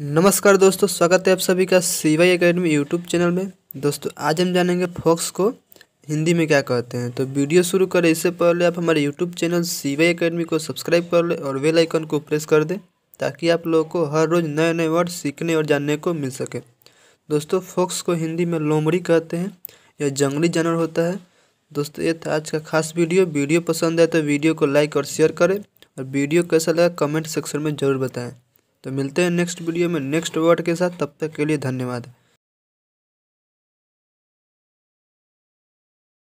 नमस्कार दोस्तों स्वागत है आप सभी का सीवाई अकेडमी यूट्यूब चैनल में दोस्तों आज हम जानेंगे फॉक्स को हिंदी में क्या कहते हैं तो वीडियो शुरू करें इससे पहले आप हमारे यूट्यूब चैनल सीवाई अकेडमी को सब्सक्राइब कर लें और वेल आइकन को प्रेस कर दें ताकि आप लोगों को हर रोज़ नए नए वर्ड सीखने और जानने को मिल सके दोस्तों फॉक्स को हिंदी में लोमड़ी कहते हैं यह जंगली जानवर होता है दोस्तों ये था आज का खास वीडियो वीडियो पसंद आए तो वीडियो को लाइक और शेयर करें और वीडियो कैसा लगा कमेंट सेक्शन में ज़रूर बताएँ तो मिलते हैं नेक्स्ट वीडियो में नेक्स्ट वर्ड के साथ तब तक के लिए धन्यवाद